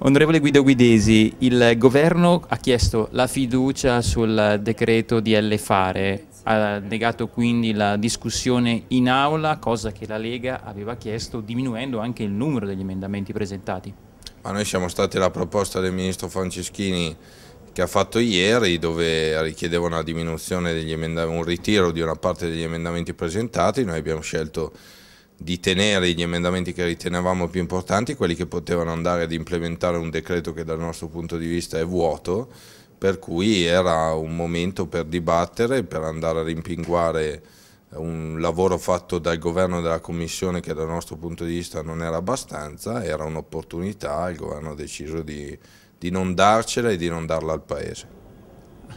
Onorevole Guido Guidesi, il governo ha chiesto la fiducia sul decreto di L Fare, ha negato quindi la discussione in aula, cosa che la Lega aveva chiesto, diminuendo anche il numero degli emendamenti presentati. Ma noi siamo stati la proposta del ministro Franceschini che ha fatto ieri, dove richiedeva una diminuzione un ritiro di una parte degli emendamenti presentati, noi abbiamo scelto di tenere gli emendamenti che ritenevamo più importanti, quelli che potevano andare ad implementare un decreto che dal nostro punto di vista è vuoto, per cui era un momento per dibattere, per andare a rimpinguare un lavoro fatto dal governo della Commissione che dal nostro punto di vista non era abbastanza, era un'opportunità, il governo ha deciso di, di non darcela e di non darla al Paese.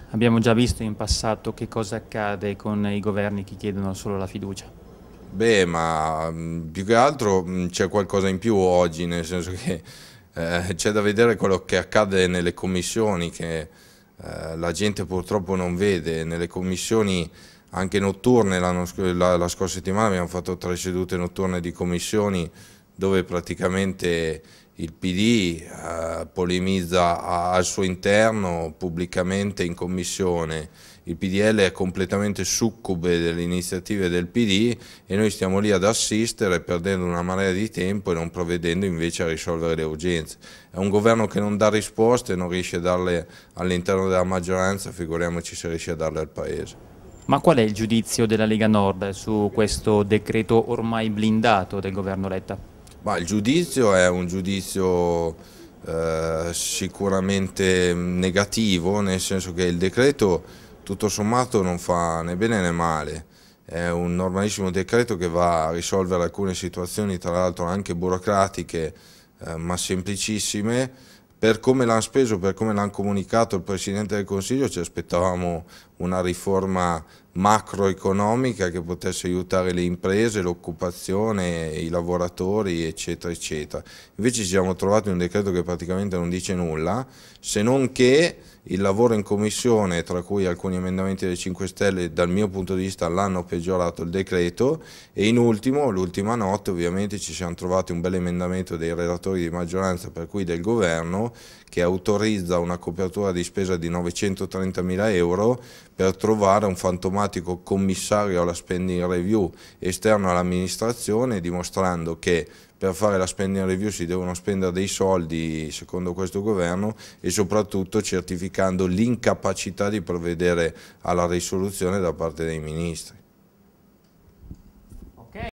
Abbiamo già visto in passato che cosa accade con i governi che chiedono solo la fiducia. Beh, ma mm, più che altro mm, c'è qualcosa in più oggi, nel senso che eh, c'è da vedere quello che accade nelle commissioni, che eh, la gente purtroppo non vede. Nelle commissioni anche notturne, la, la, scorsa settimana abbiamo fatto tre sedute notturne di commissioni dove praticamente il PD eh, polemizza a, al suo interno pubblicamente in commissione, il PDL è completamente succube delle iniziative del PD e noi stiamo lì ad assistere perdendo una marea di tempo e non provvedendo invece a risolvere le urgenze. È un governo che non dà risposte, e non riesce a darle all'interno della maggioranza, figuriamoci se riesce a darle al Paese. Ma qual è il giudizio della Lega Nord su questo decreto ormai blindato del governo Letta? Ma il giudizio è un giudizio eh, sicuramente negativo, nel senso che il decreto tutto sommato non fa né bene né male. È un normalissimo decreto che va a risolvere alcune situazioni, tra l'altro anche burocratiche, eh, ma semplicissime. Per come l'hanno speso, per come l'hanno comunicato il Presidente del Consiglio, ci aspettavamo una riforma macroeconomica che potesse aiutare le imprese, l'occupazione, i lavoratori, eccetera, eccetera. Invece ci siamo trovati in un decreto che praticamente non dice nulla, se non che il lavoro in commissione, tra cui alcuni emendamenti delle 5 Stelle, dal mio punto di vista l'hanno peggiorato il decreto e in ultimo, l'ultima notte ovviamente ci siamo trovati un bel emendamento dei relatori di maggioranza per cui del governo che autorizza una copertura di spesa di 930 mila euro per trovare un fantomatico automatico commissario alla spending review esterno all'amministrazione dimostrando che per fare la spending review si devono spendere dei soldi secondo questo governo e soprattutto certificando l'incapacità di provvedere alla risoluzione da parte dei ministri.